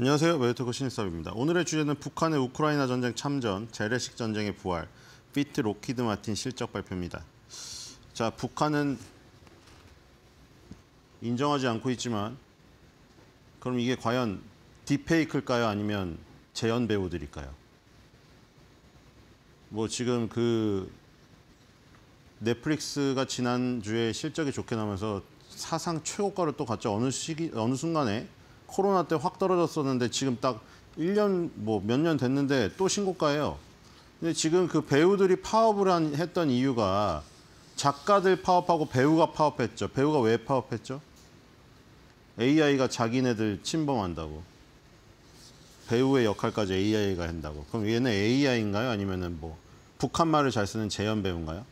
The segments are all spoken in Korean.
안녕하세요. 웨이터코 신입사입니다. 오늘의 주제는 북한의 우크라이나 전쟁 참전, 재래식 전쟁의 부활, 피트 로키드 마틴 실적 발표입니다. 자, 북한은 인정하지 않고 있지만 그럼 이게 과연 딥페이크일까요? 아니면 재연 배우들일까요? 뭐 지금 그 넷플릭스가 지난주에 실적이 좋게 나면서 사상 최고가를 또갔자 어느 시기, 어느 순간에 코로나 때 확 떨어졌었는데 지금 딱 1년 뭐 몇 년 됐는데 또 신고가예요. 근데 지금 그 배우들이 파업을 한, 했던 이유가 작가들 파업하고 배우가 파업했죠. 배우가 왜 파업했죠? AI가 자기네들 침범한다고. 배우의 역할까지 AI가 한다고. 그럼 얘는 AI인가요? 아니면은 뭐 북한 말을 잘 쓰는 재현 배우인가요?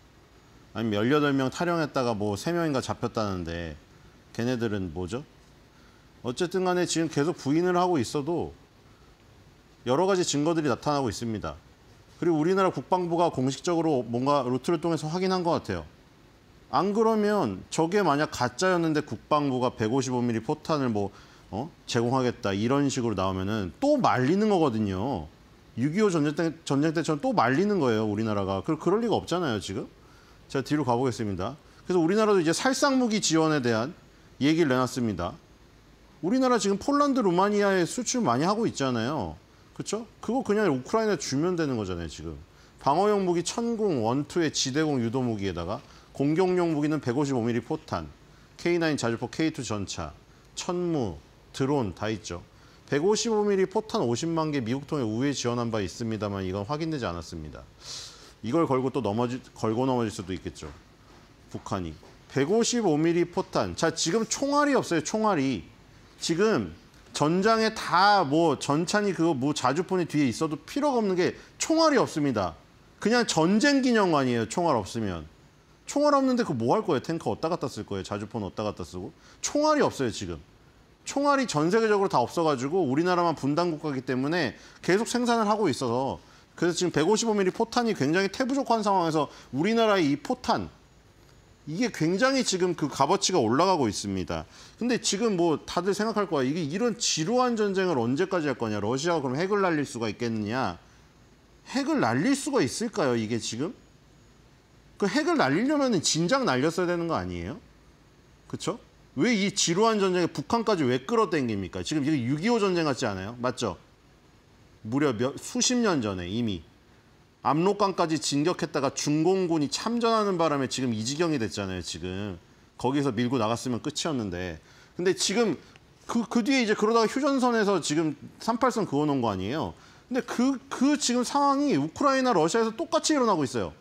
아니면 18명 탈영했다가 뭐 3명인가 잡혔다는데 걔네들은 뭐죠? 어쨌든 간에 지금 계속 부인을 하고 있어도 여러 가지 증거들이 나타나고 있습니다. 그리고 우리나라 국방부가 공식적으로 뭔가 루트를 통해서 확인한 것 같아요. 안 그러면 저게 만약 가짜였는데 국방부가 155mm 포탄을 뭐 어? 제공하겠다 이런 식으로 나오면은 또 말리는 거거든요. 6.25 전쟁 때, 전쟁 때처럼 또 말리는 거예요, 우리나라가. 그, 그럴 리가 없잖아요, 지금. 제가 뒤로 가보겠습니다. 그래서 우리나라도 이제 살상무기 지원에 대한 얘기를 내놨습니다. 우리나라 지금 폴란드, 루마니아에 수출 많이 하고 있잖아요. 그렇죠? 그거 그냥 우크라이나 에 주면 되는 거잖아요, 지금. 방어용 무기 천공, 원투의 지대공 유도 무기에다가 공격용 무기는 155mm 포탄, K9 자주포 K2 전차, 천무, 드론 다 있죠. 155mm 포탄 50만 개 미국 통해 우회 지원한 바 있습니다만 이건 확인되지 않았습니다. 이걸 걸고 또 넘어지, 걸고 넘어질 수도 있겠죠. 북한이. 155mm 포탄. 자, 지금 총알이 없어요, 총알이. 지금 전장에 다 뭐 전찬이 그거 뭐자주폰이 뒤에 있어도 필요가 없는 게 총알이 없습니다. 그냥 전쟁 기념관이에요. 총알 없으면. 총알 없는데 그거 뭐 할 거예요? 탱크 어디다 갖다 쓸 거예요? 자주폰는 어디다 갖다 쓰고? 총알이 없어요, 지금. 총알이 전 세계적으로 다 없어가지고 우리나라만 분단 국가이기 때문에 계속 생산을 하고 있어서 그래서 지금 155mm 포탄이 굉장히 태부족한 상황에서 우리나라의 이 포탄, 이게 굉장히 지금 그 값어치가 올라가고 있습니다. 근데 지금 뭐 다들 생각할 거야. 이게 이런 지루한 전쟁을 언제까지 할 거냐. 러시아가 그럼 핵을 날릴 수가 있겠느냐. 핵을 날릴 수가 있을까요, 이게 지금? 그 핵을 날리려면 진작 날렸어야 되는 거 아니에요? 그렇죠? 왜 이 지루한 전쟁에 북한까지 왜 끌어당깁니까? 지금 이게 6.25 전쟁 같지 않아요? 맞죠? 무려 몇, 수십 년 전에 이미 압록강까지 진격했다가 중공군이 참전하는 바람에 지금 이 지경이 됐잖아요, 지금. 거기서 밀고 나갔으면 끝이었는데. 근데 지금 그, 그 뒤에 이제 그러다가 휴전선에서 지금 38선 그어놓은 거 아니에요. 근데 그, 그 지금 상황이 우크라이나, 러시아에서 똑같이 일어나고 있어요.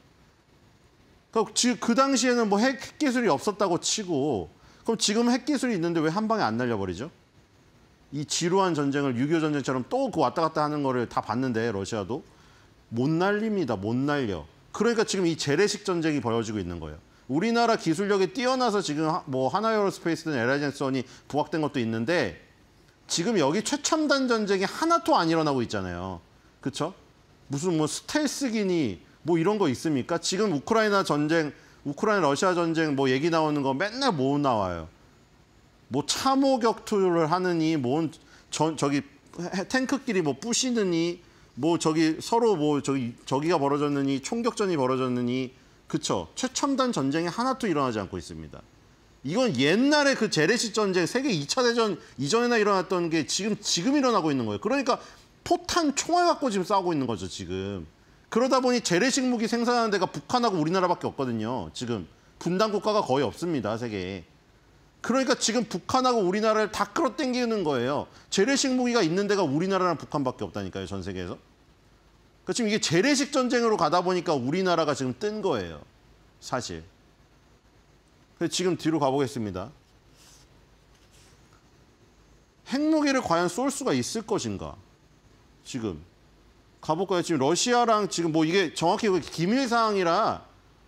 그러니까 그, 당시에는 뭐 핵 기술이 없었다고 치고 그럼 지금 핵 기술이 있는데 왜 한 방에 안 날려버리죠? 이 지루한 전쟁을 6.25 전쟁처럼 또 그 왔다 갔다 하는 거를 다 봤는데 러시아도 못 날립니다. 못 날려. 그러니까 지금 이 재래식 전쟁이 벌어지고 있는 거예요. 우리나라 기술력이 뛰어나서 지금 뭐 하나에어로스페이스든 에라이젠스원이 부각된 것도 있는데 지금 여기 최첨단 전쟁이 하나도 안 일어나고 있잖아요. 그렇죠? 무슨 뭐 스텔스기니 뭐 이런 거 있습니까? 지금 우크라이나 전쟁, 우크라이나 러시아 전쟁 뭐 얘기 나오는 거 맨날 뭐 나와요. 뭐 참호 격투를 하느니 뭔 저, 저기 탱크끼리 뭐 부시느니 뭐 저기 서로 뭐 저기 저기가 벌어졌느니 총격전이 벌어졌느니 그쵸 최첨단 전쟁이 하나도 일어나지 않고 있습니다. 이건 옛날에 그 재래식 전쟁 세계 2차 대전 이전에나 일어났던 게 지금 지금 일어나고 있는 거예요. 그러니까 포탄 총알 갖고 지금 싸우고 있는 거죠 지금. 그러다 보니 재래식 무기 생산하는 데가 북한하고 우리나라밖에 없거든요. 지금 분단 국가가 거의 없습니다 세계에. 그러니까 지금 북한하고 우리나라를 다 끌어당기는 거예요. 재래식 무기가 있는 데가 우리나라랑 북한밖에 없다니까요, 전 세계에서. 그러니까 지금 이게 재래식 전쟁으로 가다 보니까 우리나라가 지금 뜬 거예요, 사실. 근데 지금 뒤로 가보겠습니다. 핵무기를 과연 쏠 수가 있을 것인가? 지금 가볼까요? 지금 러시아랑 지금 뭐 이게 정확히 기밀 사항이라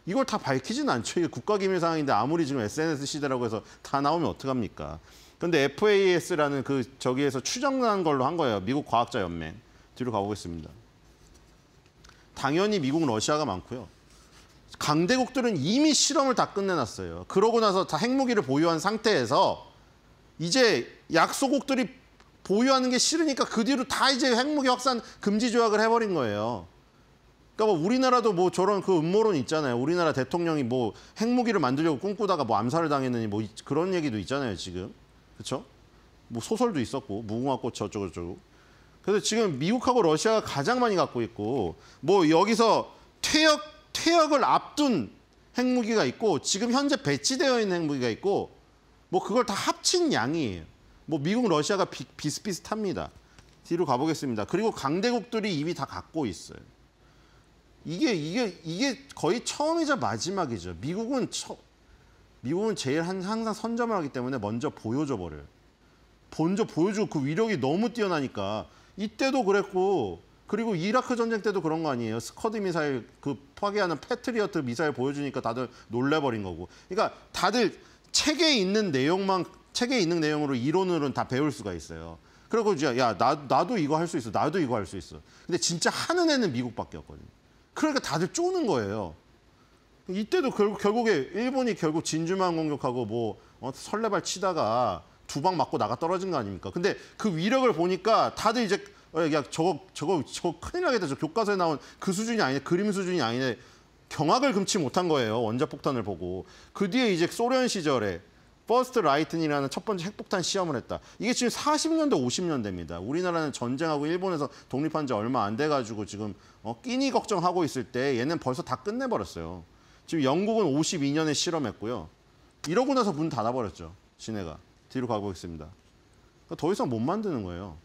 이걸 다 밝히진 않죠. 이게 국가기밀 상황인데 아무리 지금 SNS 시대라고 해서 다 나오면 어떡합니까? 근데 FAS라는 그 저기에서 추정한 걸로 한 거예요. 미국 과학자 연맹. 뒤로 가보겠습니다. 당연히 미국, 러시아가 많고요. 강대국들은 이미 실험을 다 끝내놨어요. 그러고 나서 다 핵무기를 보유한 상태에서 이제 약소국들이 보유하는 게 싫으니까 그 뒤로 다 이제 핵무기 확산 금지 조약을 해버린 거예요. 그러니까 뭐 우리나라도 뭐 저런 그 음모론 있잖아요. 우리나라 대통령이 뭐 핵무기를 만들려고 꿈꾸다가 뭐 암살을 당했느니 뭐 그런 얘기도 있잖아요, 지금. 그렇죠? 뭐 소설도 있었고 무궁화꽃 저쪽으로 저쪽. 그래서 지금 미국하고 러시아가 가장 많이 갖고 있고 뭐 여기서 퇴역 퇴역을 앞둔 핵무기가 있고 지금 현재 배치되어 있는 핵무기가 있고 뭐 그걸 다 합친 양이에요. 뭐 미국 러시아가 비, 비슷비슷합니다. 뒤로 가보겠습니다. 그리고 강대국들이 이미 다 갖고 있어요. 이게 이게 이게 거의 처음이자 마지막이죠. 미국은 처, 미국은 제일 한, 항상 선점을 하기 때문에 먼저 보여줘 버려요. 먼저 보여주고 그 위력이 너무 뛰어나니까 이때도 그랬고 그리고 이라크 전쟁 때도 그런 거 아니에요. 스커드 미사일 그 파괴하는 패트리어트 미사일 보여주니까 다들 놀래버린 거고. 그러니까 다들 책에 있는 내용만 책에 있는 내용으로 이론으로는 다 배울 수가 있어요. 그리고 이제 야 나, 나도 이거 할 수 있어. 나도 이거 할 수 있어. 근데 진짜 하는 애는 미국밖에 없거든요. 그러니까 다들 쪼는 거예요. 이때도 결국, 결국에 일본이 결국 진주만 공격하고 뭐 어, 설레발 치다가 두 방 맞고 나가 떨어진 거 아닙니까? 근데 그 위력을 보니까 다들 이제 어, 야 저거 저거 저거 큰일 나겠다. 저 교과서에 나온 그 수준이 아니네. 그림 수준이 아니네. 경악을 금치 못한 거예요. 원자폭탄을 보고. 그 뒤에 이제 소련 시절에 퍼스트 라이튼이라는 첫 번째 핵폭탄 시험을 했다. 이게 지금 40년대, 50년대입니다. 우리나라는 전쟁하고 일본에서 독립한 지 얼마 안 돼가지고 지금 어, 끼니 걱정하고 있을 때 얘는 벌써 다 끝내버렸어요. 지금 영국은 52년에 실험했고요. 이러고 나서 문 닫아버렸죠. 진해가 뒤로 가고 있습니다. 그러니까 더 이상 못 만드는 거예요.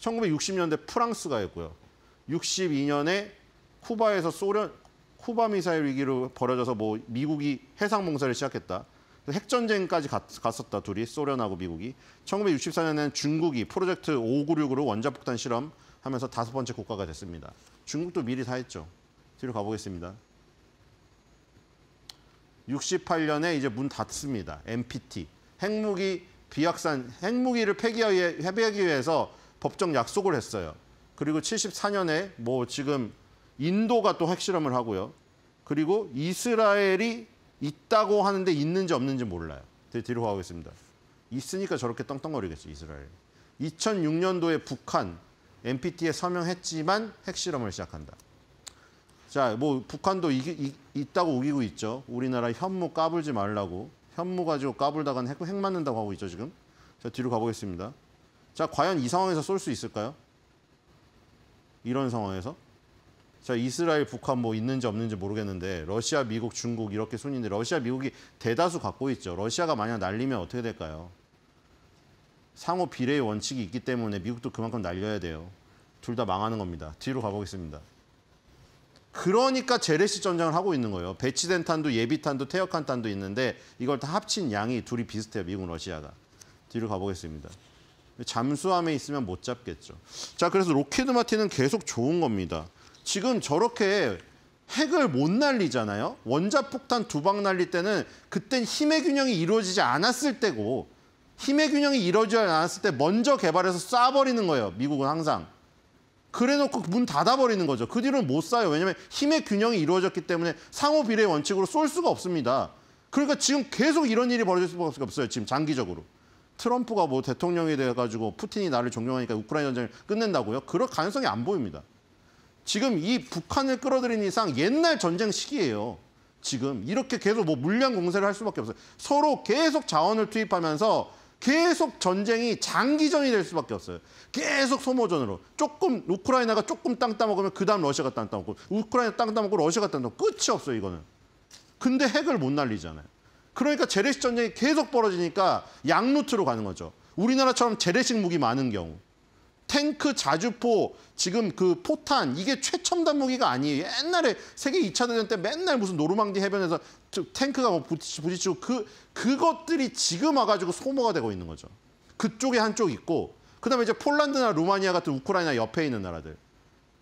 1960년대 프랑스가 했고요. 62년에 쿠바에서 소련, 쿠바 미사일 위기로 벌어져서 뭐 미국이 해상 봉사를 시작했다. 핵전쟁까지 갔었다 둘이 소련하고 미국이 1964년에는 중국이 프로젝트 596으로 원자폭탄 실험하면서 다섯 번째 국가가 됐습니다. 중국도 미리 다 했죠. 뒤로 가보겠습니다. 68년에 이제 문 닫습니다. NPT 핵무기 비약산 핵무기를 폐기하기 위해서 법정 약속을 했어요. 그리고 74년에 뭐 지금 인도가 또 핵실험을 하고요. 그리고 이스라엘이 있다고 하는데 있는지 없는지 몰라요. 뒤로 가겠습니다. 있으니까 저렇게 떵떵거리겠죠, 이스라엘. 2006년도에 북한 NPT에 서명했지만 핵실험을 시작한다. 자, 뭐 북한도 이 이, 있다고 우기고 있죠. 우리나라 현무 까불지 말라고. 현무 가지고 까불다간 핵, 핵 맞는다고 하고 있죠, 지금. 자, 뒤로 가보겠습니다. 자, 과연 이 상황에서 쏠 수 있을까요? 이런 상황에서? 자 이스라엘, 북한 뭐 있는지 없는지 모르겠는데 러시아, 미국, 중국 이렇게 순인데 러시아, 미국이 대다수 갖고 있죠. 러시아가 만약 날리면 어떻게 될까요? 상호 비례의 원칙이 있기 때문에 미국도 그만큼 날려야 돼요. 둘 다 망하는 겁니다. 뒤로 가보겠습니다. 그러니까 제레시 전쟁을 하고 있는 거예요. 배치된 탄도, 예비탄도, 태역한탄도 있는데 이걸 다 합친 양이 둘이 비슷해요. 미국, 러시아가. 뒤로 가보겠습니다. 잠수함에 있으면 못 잡겠죠. 자, 그래서 로키드 마틴은 계속 좋은 겁니다. 지금 저렇게 핵을 못 날리잖아요. 원자폭탄 두 방 날릴 때는 그땐 힘의 균형이 이루어지지 않았을 때고 힘의 균형이 이루어지지 않았을 때 먼저 개발해서 쏴버리는 거예요. 미국은 항상. 그래놓고 문 닫아버리는 거죠. 그 뒤로는 못 쏴요. 왜냐하면 힘의 균형이 이루어졌기 때문에 상호 비례 원칙으로 쏠 수가 없습니다. 그러니까 지금 계속 이런 일이 벌어질 수밖에 없어요. 지금 장기적으로. 트럼프가 뭐 대통령이 돼가지고 푸틴이 나를 존경하니까 우크라이나 전쟁을 끝낸다고요? 그럴 가능성이 안 보입니다. 지금 이 북한을 끌어들인 이상 옛날 전쟁 시기예요. 지금 이렇게 계속 뭐 물량 공세를 할 수밖에 없어요. 서로 계속 자원을 투입하면서 계속 전쟁이 장기전이 될 수밖에 없어요. 계속 소모전으로. 조금 우크라이나가 조금 땅 따먹으면 그다음 러시아가 땅 따먹고 우크라이나 땅 따먹고 러시아가 땅 따먹고 끝이 없어요, 이거는. 근데 핵을 못 날리잖아요. 그러니까 재래식 전쟁이 계속 벌어지니까 양루트로 가는 거죠. 우리나라처럼 재래식 무기 많은 경우. 탱크 자주포 지금 그 포탄 이게 최첨단 무기가 아니에요. 옛날에 세계 2차 대전 때 맨날 무슨 노르망디 해변에서 탱크가 뭐 부딪히고 그 그것들이 지금 와가지고 소모가 되고 있는 거죠. 그쪽에 한쪽 있고 그다음에 이제 폴란드나 루마니아 같은 우크라이나 옆에 있는 나라들.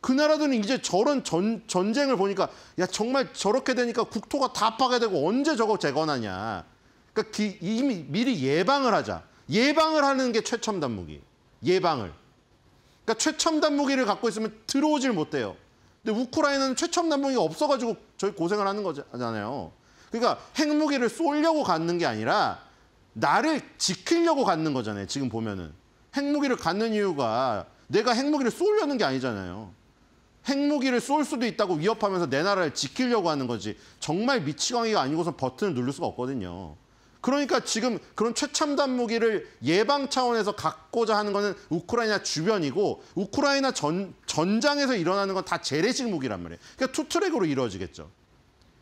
그 나라들은 이제 저런 전, 전쟁을 보니까 야 정말 저렇게 되니까 국토가 다 파괴되고 언제 저거 재건하냐. 그러니까 기, 이미 미리 예방을 하자. 예방을 하는 게 최첨단 무기. 예방을. 그러니까 최첨단 무기를 갖고 있으면 들어오질 못해요. 근데 우크라이나는 최첨단 무기가 없어가지고 저희 고생을 하는 거잖아요. 그러니까 핵무기를 쏠려고 갖는 게 아니라 나를 지키려고 갖는 거잖아요. 지금 보면은. 핵무기를 갖는 이유가 내가 핵무기를 쏠려는 게 아니잖아요. 핵무기를 쏠 수도 있다고 위협하면서 내 나라를 지키려고 하는 거지. 정말 미치광이가 아니고서 버튼을 누를 수가 없거든요. 그러니까 지금 그런 최첨단 무기를 예방 차원에서 갖고자 하는 것은 우크라이나 주변이고 우크라이나 전, 전장에서 일어나는 건 다 재래식 무기란 말이에요. 그러니까 투트랙으로 이루어지겠죠.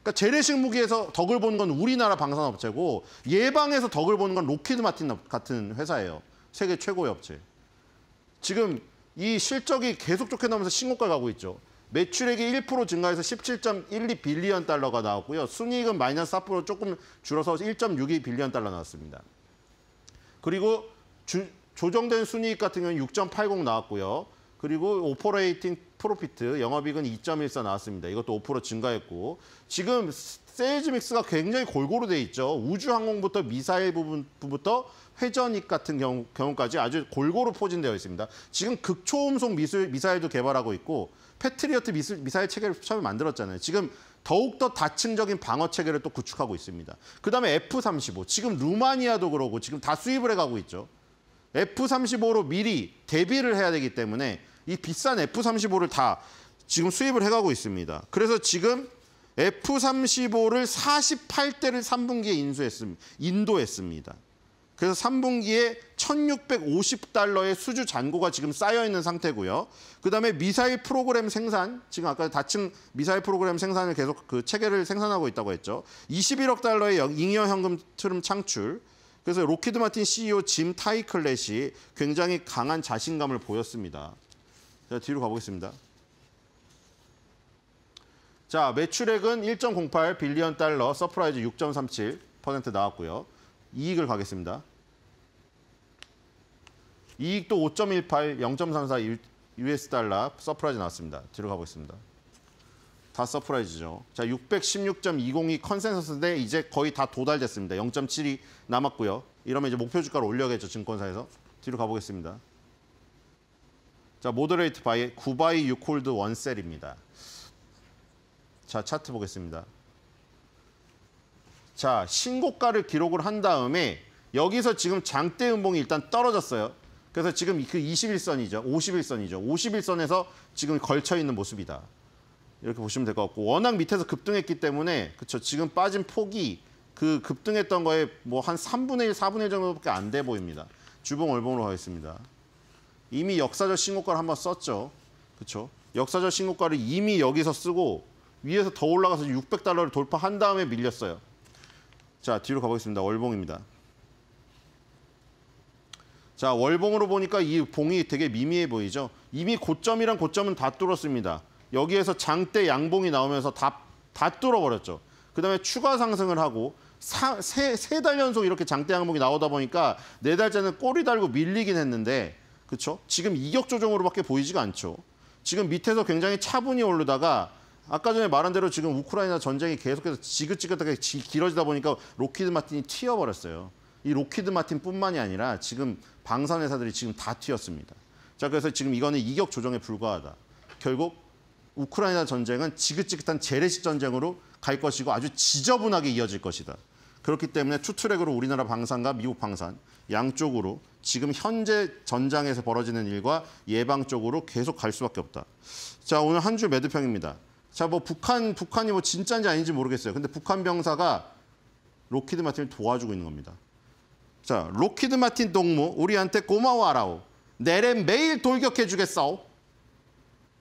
그러니까 재래식 무기에서 덕을 보는 건 우리나라 방산업체고 예방에서 덕을 보는 건 로키드 마틴 같은 회사예요. 세계 최고의 업체. 지금 이 실적이 계속 좋게 나오면서 신고가 가고 있죠. 매출액이 1% 증가해서 17.12 빌리언 달러가 나왔고요. 순이익은 마이너스 4% 조금 줄어서 1.62 빌리언 달러 나왔습니다. 그리고 주, 조정된 순이익 같은 경우는 6.80 나왔고요. 그리고 오퍼레이팅 프로피트 영업이익은 2.14 나왔습니다. 이것도 5% 증가했고 지금 세일즈 믹스가 굉장히 골고루 돼 있죠. 우주항공부터 미사일 부분부터 회전익 같은 경우, 까지 아주 골고루 포진되어 있습니다. 지금 극초음속 미술, 미사일도 개발하고 있고 패트리어트 미술, 미사일 체계를 처음에 만들었잖아요. 지금 더욱더 다층적인 방어 체계를 또 구축하고 있습니다. 그다음에 F-35, 지금 루마니아도 그러고 지금 다 수입을 해가고 있죠. F-35로 미리 대비를 해야 되기 때문에 이 비싼 F-35를 다 지금 수입을 해가고 있습니다. 그래서 지금 F-35를 48대를 3분기에 인수했습니다. 인도했습니다. 그래서 3분기에 1,650달러의 수주 잔고가 지금 쌓여 있는 상태고요. 그다음에 미사일 프로그램 생산, 지금 아까 다층 미사일 프로그램 생산을 계속 그 체계를 생산하고 있다고 했죠. 21억 달러의 잉여 현금 트름 창출. 그래서 로키드 마틴 CEO 짐 타이클렛이 굉장히 강한 자신감을 보였습니다. 자, 뒤로 가보겠습니다. 자, 매출액은 1.08 빌리언 달러, 서프라이즈 6.37% 나왔고요. 이익을 가겠습니다. 이익도 5.18, 0.34 US 달러 서프라이즈 나왔습니다. 뒤로 가보겠습니다. 다 서프라이즈죠. 자, 616.202 컨센서스인데 이제 거의 다 도달됐습니다. 0.7이 남았고요. 이러면 이제 목표 주가를 올려야겠죠, 증권사에서. 뒤로 가보겠습니다. 자, 모더레이트 바이 9바이 6홀드 원셀입니다. 자, 차트 보겠습니다. 자, 신고가를 기록을 한 다음에 여기서 지금 장대 음봉이 일단 떨어졌어요. 그래서 지금 그 21선이죠. 51선이죠. 51선에서 지금 걸쳐 있는 모습이다. 이렇게 보시면 될 것 같고 워낙 밑에서 급등했기 때문에 그렇죠. 지금 빠진 폭이 그 급등했던 거에 뭐 한 3분의 1, 4분의 1 정도밖에 안 돼 보입니다. 주봉 월봉으로 가겠습니다. 이미 역사적 신고가를 한번 썼죠. 그렇죠? 역사적 신고가를 이미 여기서 쓰고 위에서 더 올라가서 600달러를 돌파한 다음에 밀렸어요. 자, 뒤로 가보겠습니다. 월봉입니다. 자, 월봉으로 보니까 이 봉이 되게 미미해 보이죠? 이미 고점이랑 고점은 다 뚫었습니다. 여기에서 장대 양봉이 나오면서 다, 다 뚫어버렸죠. 그 다음에 추가 상승을 하고 세달 연속 이렇게 장대 양봉이 나오다 보니까 네 달째는 꼬리 달고 밀리긴 했는데 그쵸 지금 이격 조정으로밖에 보이지가 않죠. 지금 밑에서 굉장히 차분히 오르다가 아까 전에 말한 대로 지금 우크라이나 전쟁이 계속해서 지긋지긋하게 지, 길어지다 보니까 로키드 마틴이 튀어버렸어요. 이 로키드 마틴뿐만이 아니라 지금 방산회사들이 지금 다 튀었습니다. 자 그래서 지금 이거는 이격 조정에 불과하다. 결국 우크라이나 전쟁은 지긋지긋한 재래식 전쟁으로 갈 것이고 아주 지저분하게 이어질 것이다. 그렇기 때문에 투트랙으로 우리나라 방산과 미국 방산 양쪽으로 지금 현재 전장에서 벌어지는 일과 예방 쪽으로 계속 갈 수밖에 없다. 자 오늘 한줄 매드평입니다. 자, 뭐 북한 북한이 뭐 진짜인지 아닌지 모르겠어요. 근데 북한 병사가 로키드 마틴을 도와주고 있는 겁니다. 자, 로키드 마틴 동무 우리한테 고마워하라오. 내래 매일 돌격해 주겠어.